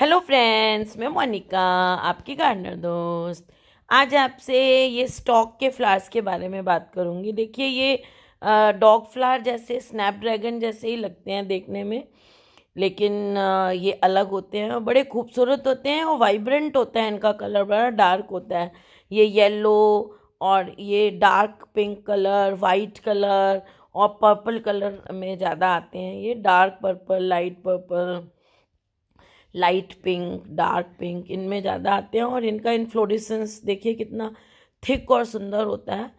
Hello friends मैं मोनिका आपकी gardener दोस्त आज आपसे ये स्टॉक के फ्लावर्स के बारे में बात करूँगी देखिए ये डॉग फ्लावर जैसे स्नैपड्रैगन जैसे ही लगते हैं देखने में लेकिन ये अलग होते हैं और बड़े खूबसूरत होते हैं और वाइब्रेंट होता है इनका कलर बड़ा डार्क होता है ये येलो और ये dark pink colour white colour और पर्पल कलर में ज़्यादा आते हैं ये dark purple light purple light pink dark pink इनमें ज़्यादा आते हैं और इनका इन्फ्लोरिसेंस देखिए कितना थिक और सुंदर होता है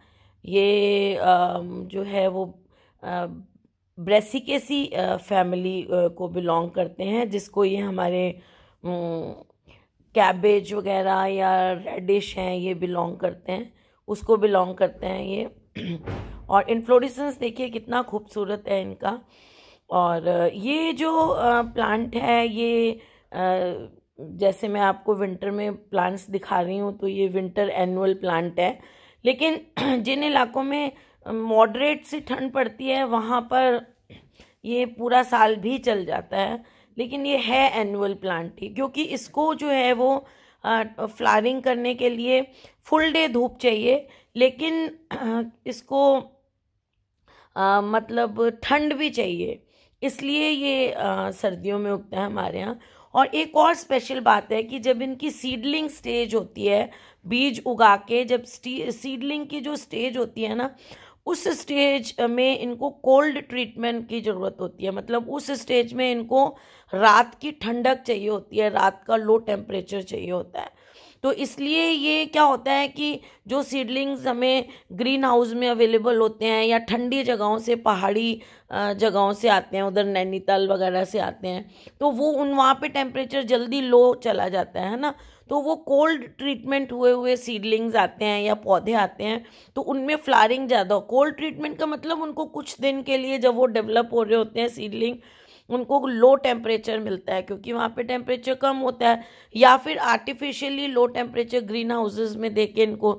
ये जो है वो ब्रेसिकेसी फैमिली को बिलोंग करते हैं जिसको ये हमारे कैबेज वगैरह या रेडिश हैं ये बिलोंग करते हैं उसको बिलोंग करते हैं ये और इन्फ्लोरिसेंस देखिए कितना खूबसूरत है इनका और ये जो प्लांट है ये जैसे मैं आपको विंटर में प्लांट्स दिखा रही हूँ तो ये विंटर एनुअल प्लांट है लेकिन जिन इलाकों में मॉडरेट से ठंड पड़ती है वहाँ पर ये पूरा साल भी चल जाता है लेकिन ये है एनुअल प्लांट ही क्योंकि इसको जो है वो फ्लावरिंग करने के लिए फुल डे धूप चाहिए लेकिन इसको आ, मतलब ठंड भी चाहिए इसलिए ये आ, सर्दियों में उगता है हमारे यहाँ और एक और स्पेशल बात है कि जब इनकी सीडलिंग स्टेज होती है बीज उगा के जब सीडलिंग की जो स्टेज होती है ना उस स्टेज में इनको कोल्ड ट्रीटमेंट की ज़रूरत होती है मतलब उस स्टेज में इनको रात की ठंडक चाहिए होती है रात का लो टेम्परेचर चाहिए होता है तो इसलिए ये क्या होता है कि जो सीडलिंग्स हमें ग्रीन हाउस में अवेलेबल होते हैं या ठंडी जगहों से पहाड़ी जगहों से आते हैं उधर नैनीताल वगैरह से आते हैं तो वो उन वहाँ पे टेम्परेचर जल्दी लो चला जाता है ना तो वो कोल्ड ट्रीटमेंट हुए हुए सीडलिंग्स आते हैं या पौधे आते हैं तो उनमें फ्लारिंग ज़्यादा कोल्ड ट्रीटमेंट का मतलब उनको कुछ दिन के लिए जब वो डेवलप हो रहे होते हैं सीडलिंग उनको लो टेम्परेचर मिलता है क्योंकि वहाँ पे टेम्परेचर कम होता है या फिर artificially low temperature greenhouses में दे के इनको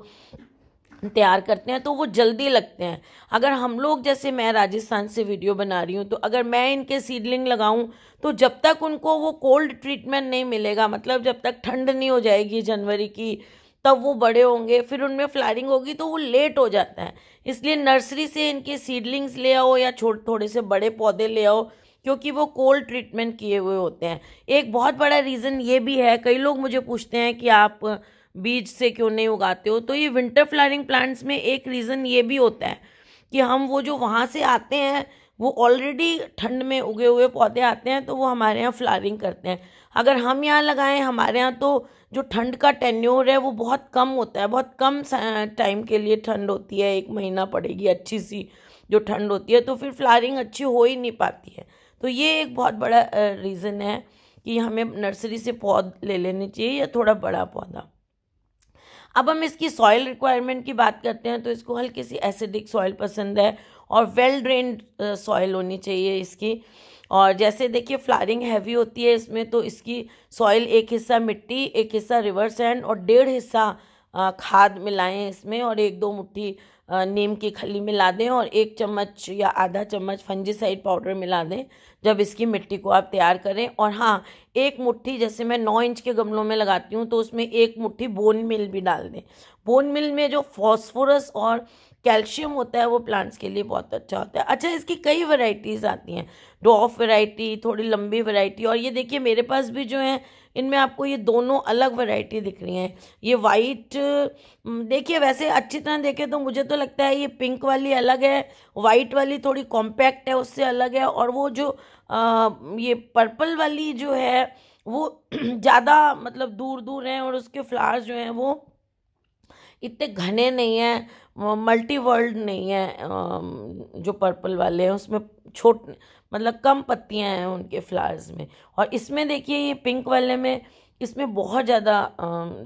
तैयार करते हैं तो वो जल्दी लगते हैं अगर हम लोग जैसे मैं राजस्थान से वीडियो बना रही हूँ तो अगर मैं इनके सीडलिंग लगाऊँ तो जब तक उनको वो कोल्ड ट्रीटमेंट नहीं मिलेगा मतलब जब तक ठंड नहीं हो जाएगी जनवरी की तब वो बड़े होंगे फिर उनमें फ्लारिंग होगी तो वो लेट हो जाता है इसलिए नर्सरी से इनके सीडलिंग्स ले आओ या छोटे थोड़े से बड़े पौधे ले आओ क्योंकि वो कोल्ड ट्रीटमेंट किए हुए होते हैं एक बहुत बड़ा रीज़न ये भी है कई लोग मुझे पूछते हैं कि आप बीज से क्यों नहीं उगाते हो तो ये विंटर फ्लावरिंग प्लांट्स में एक रीज़न ये भी होता है कि हम वो जो वहाँ से आते हैं वो ऑलरेडी ठंड में उगे हुए पौधे आते हैं तो वो हमारे यहाँ फ्लावरिंग करते हैं अगर हम यहाँ लगाएं हमारे यहाँ तो जो ठंड का टेन्योर है वो बहुत कम होता है बहुत कम टाइम के लिए ठंड होती है एक महीना पड़ेगी अच्छी सी जो ठंड होती है तो फिर फ्लावरिंग अच्छी हो ही नहीं पाती है तो ये एक बहुत बड़ा रीज़न है कि हमें नर्सरी से पौध ले लेने चाहिए या थोड़ा बड़ा पौधा अब हम इसकी सॉइल रिक्वायरमेंट की बात करते हैं तो इसको हल्की सी एसिडिक सॉइल पसंद है और वेल ड्रेन सॉइल होनी चाहिए इसकी और जैसे देखिए फ्लारिंग हैवी होती है इसमें तो इसकी सॉइल एक हिस्सा मिट्टी एक हिस्सा रिवर सैंड और डेढ़ हिस्सा खाद मिलाएं इसमें और एक दो मुट्ठी नीम की खली मिला दें और एक चम्मच या आधा चम्मच फंजीसाइड पाउडर मिला दें जब इसकी मिट्टी को आप तैयार करें और हाँ एक मुट्ठी जैसे मैं नौ इंच के गमलों में लगाती हूँ तो उसमें एक मुट्ठी बोन मिल भी डाल दें बोन मिल में जो फॉस्फोरस और कैल्शियम होता है वो प्लांट्स के लिए बहुत अच्छा होता है अच्छा इसकी कई वैरायटीज़ आती हैं डॉफ वैरायटी थोड़ी लंबी वैरायटी और ये देखिए मेरे पास भी जो है इनमें आपको ये दोनों अलग वैरायटी दिख रही हैं ये वाइट हम्म, देखिए वैसे अच्छी तरह देखें तो मुझे तो लगता है ये पिंक वाली अलग है वाइट वाली थोड़ी कॉम्पैक्ट है उससे अलग है और वो जो आ, ये पर्पल वाली जो है वो ज़्यादा मतलब दूर दूर हैं और उसके फ्लावर्स जो हैं वो इतने घने नहीं हैं मल्टी वर्ल्ड नहीं है जो पर्पल वाले हैं उसमें छोट मतलब कम पत्तियां हैं उनके फ्लावर्स में और इसमें देखिए ये पिंक वाले में इसमें बहुत ज़्यादा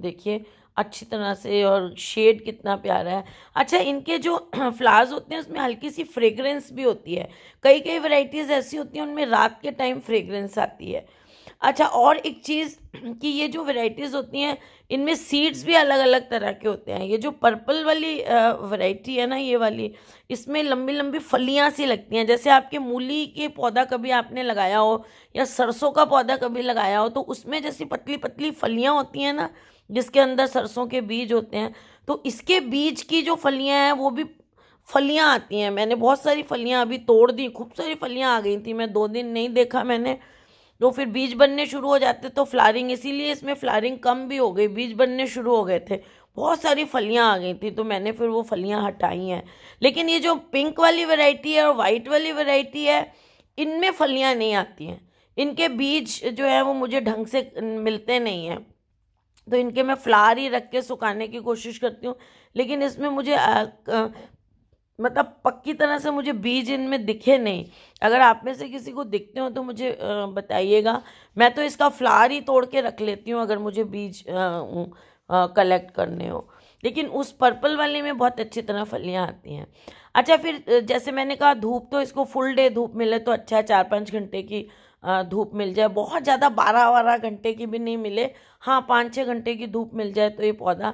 देखिए अच्छी तरह से और शेड कितना प्यारा है अच्छा इनके जो फ्लावर्स होते हैं उसमें हल्की सी फ्रेगरेंस भी होती है कई कई वैरायटीज़ ऐसी होती हैं उनमें रात के टाइम फ्रेगरेंस आती है अच्छा और एक चीज़ कि ये जो वैरायटीज़ होती हैं इनमें सीड्स भी अलग अलग तरह के होते हैं ये जो पर्पल वाली वैरायटी है ना ये वाली इसमें लंबी लंबी फलियाँ सी लगती हैं जैसे आपके मूली के पौधा कभी आपने लगाया हो या सरसों का पौधा कभी लगाया हो तो उसमें जैसी पतली पतली फलियाँ होती हैं ना जिसके अंदर सरसों के बीज होते हैं तो इसके बीज की जो फलियाँ हैं वो भी फलियाँ आती हैं मैंने बहुत सारी फलियाँ अभी तोड़ दी खूब सारी फलियाँ आ गई थी मैं दो दिन नहीं देखा मैंने जो तो फिर बीज बनने शुरू हो जाते तो फ्लारिंग इसीलिए इसमें फ्लारिंग कम भी हो गई बीज बनने शुरू हो गए थे बहुत सारी फलियां आ गई थी तो मैंने फिर वो फलियां हटाई हैं लेकिन ये जो पिंक वाली वेराइटी है और वाइट वाली वेराइटी है इनमें फलियाँ नहीं आती हैं इनके बीज जो है वो मुझे ढंग से मिलते नहीं हैं तो इनके मैं फ्लार ही रख के सुखाने की कोशिश करती हूँ लेकिन इसमें मुझे मतलब पक्की तरह से मुझे बीज इनमें दिखे नहीं अगर आप में से किसी को दिखते हो तो मुझे बताइएगा मैं तो इसका फ्लावर ही तोड़ के रख लेती हूँ अगर मुझे बीज कलेक्ट करने हो लेकिन उस पर्पल वाले में बहुत अच्छी तरह फलियाँ आती हैं अच्छा फिर जैसे मैंने कहा धूप तो इसको फुल डे धूप मिले तो अच्छा है चार पाँच घंटे की धूप मिल जाए बहुत ज़्यादा बारह बारह घंटे की भी नहीं मिले हाँ पाँच छः घंटे की धूप मिल जाए तो ये पौधा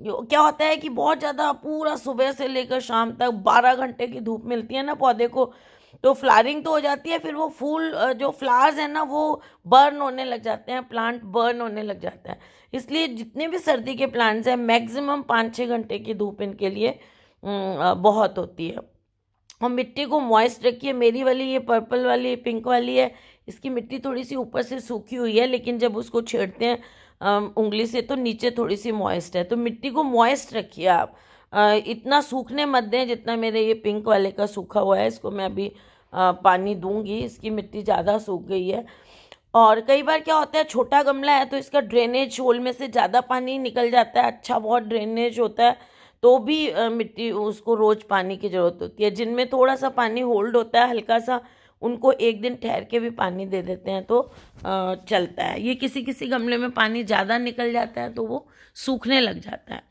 जो क्या होता है कि बहुत ज़्यादा पूरा सुबह से लेकर शाम तक बारह घंटे की धूप मिलती है ना पौधे को तो फ्लारिंग तो हो जाती है फिर वो फूल जो फ्लावर्स हैं ना वो बर्न होने लग जाते हैं प्लांट बर्न होने लग जाता है इसलिए जितने भी सर्दी के प्लांट्स हैं मैक्सिमम पाँच छः घंटे की धूप इनके लिए बहुत होती है और मिट्टी को मॉइस्ट रखिए मेरी वाली ये पर्पल वाली पिंक वाली है इसकी मिट्टी थोड़ी सी ऊपर से सूखी हुई है लेकिन जब उसको छेड़ते हैं उंगली से तो नीचे थोड़ी सी मॉइस्ट है तो मिट्टी को मॉइस्ट रखिए आप इतना सूखने मत दें जितना मेरे ये पिंक वाले का सूखा हुआ है इसको मैं अभी पानी दूंगी इसकी मिट्टी ज़्यादा सूख गई है और कई बार क्या होता है छोटा गमला है तो इसका ड्रेनेज होल में से ज़्यादा पानी निकल जाता है अच्छा बहुत ड्रेनेज होता है तो भी मिट्टी उसको रोज़ पानी की ज़रूरत होती है जिनमें थोड़ा सा पानी होल्ड होता है हल्का सा उनको एक दिन ठहर के भी पानी दे देते हैं तो चलता है ये किसी किसी गमले में पानी ज़्यादा निकल जाता है तो वो सूखने लग जाता है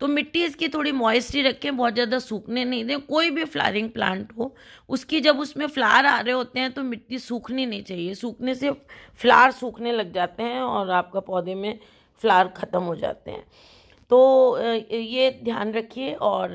तो मिट्टी इसकी थोड़ी मॉइस्टी रखें बहुत ज़्यादा सूखने नहीं दें कोई भी फ्लावरिंग प्लांट हो उसकी जब उसमें फ्लावर आ रहे होते हैं तो मिट्टी सूखनी नहीं चाहिए सूखने से फ्लावर सूखने लग जाते हैं और आपका पौधे में फ्लावर ख़त्म हो जाते हैं तो ये ध्यान रखिए और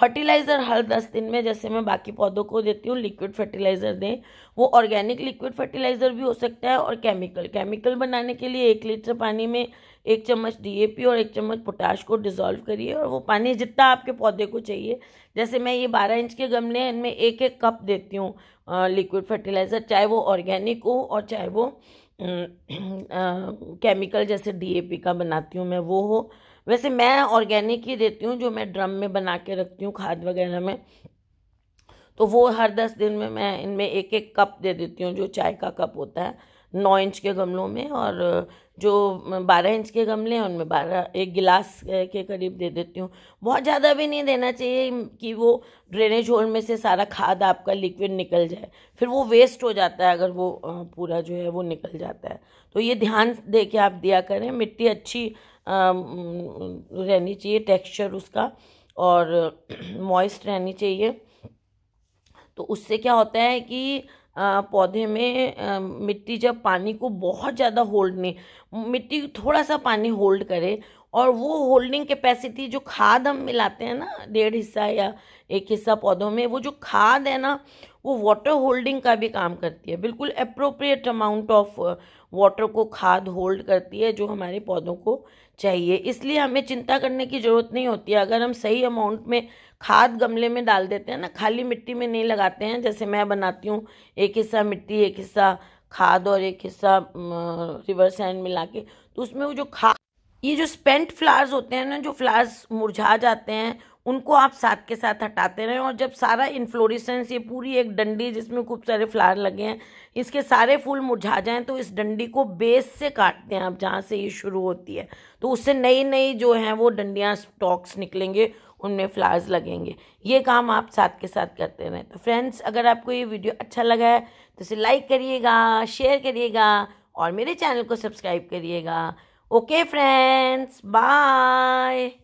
फर्टिलाइज़र हर दस दिन में जैसे मैं बाकी पौधों को देती हूँ लिक्विड फर्टिलाइज़र दें वो ऑर्गेनिक लिक्विड फर्टिलाइज़र भी हो सकता है और केमिकल केमिकल बनाने के लिए एक लीटर पानी में एक चम्मच डीएपी और एक चम्मच पोटाश को डिज़ोल्व करिए और वो पानी जितना आपके पौधे को चाहिए जैसे मैं ये बारह इंच के गमले हैं इनमें एक एक कप देती हूँ लिक्विड फर्टिलाइज़र चाहे वो ऑर्गेनिक हो और चाहे वो केमिकल जैसे डीएपी का बनाती हूँ मैं वो हो वैसे मैं ऑर्गेनिक ही देती हूँ जो मैं ड्रम में बना के रखती हूँ खाद वगैरह में तो वो हर दस दिन में मैं इनमें एक एक कप दे देती हूँ जो चाय का कप होता है नौ इंच के गमलों में और जो बारह इंच के गमले हैं उनमें बारह एक गिलास के करीब दे देती हूँ बहुत ज़्यादा भी नहीं देना चाहिए कि वो ड्रेनेज होल में से सारा खाद आपका लिक्विड निकल जाए फिर वो वेस्ट हो जाता है अगर वो पूरा जो है वो निकल जाता है तो ये ध्यान दे के आप दिया करें मिट्टी अच्छी रहनी चाहिए टेक्सचर उसका और मॉइस्ट रहनी चाहिए तो उससे क्या होता है कि पौधे में मिट्टी जब पानी को बहुत ज़्यादा होल्ड नहीं मिट्टी थोड़ा सा पानी होल्ड करे और वो होल्डिंग कैपेसिटी जो खाद हम मिलाते हैं ना डेढ़ हिस्सा या एक हिस्सा पौधों में वो जो खाद है ना वो वाटर होल्डिंग का भी काम करती है बिल्कुल अप्रोप्रिएट अमाउंट ऑफ वाटर को खाद होल्ड करती है जो हमारे पौधों को चाहिए इसलिए हमें चिंता करने की ज़रूरत नहीं होती है अगर हम सही अमाउंट में खाद गमले में डाल देते हैं ना खाली मिट्टी में नहीं लगाते हैं जैसे मैं बनाती हूँ एक हिस्सा मिट्टी एक हिस्सा खाद और एक हिस्सा रिवर सैंड मिला के तो उसमें वो जो खाद ये जो स्पेंट फ्लावर्स होते हैं ना जो फ्लावर्स मुरझा जाते हैं उनको आप साथ के साथ हटाते रहें और जब सारा इन्फ्लोरिसेंस ये पूरी एक डंडी जिसमें खूब सारे फ्लावर लगे हैं इसके सारे फूल मुरझा जाएं तो इस डंडी को बेस से काटते हैं आप जहाँ से ये शुरू होती है तो उससे नई नई जो हैं वो डंडियाँ स्टॉक्स निकलेंगे उनमें फ्लावर्स लगेंगे ये काम आप साथ के साथ करते रहें तो फ्रेंड्स अगर आपको ये वीडियो अच्छा लगा है तो इसे लाइक करिएगा शेयर करिएगा और मेरे चैनल को सब्सक्राइब करिएगा Okay friends, bye.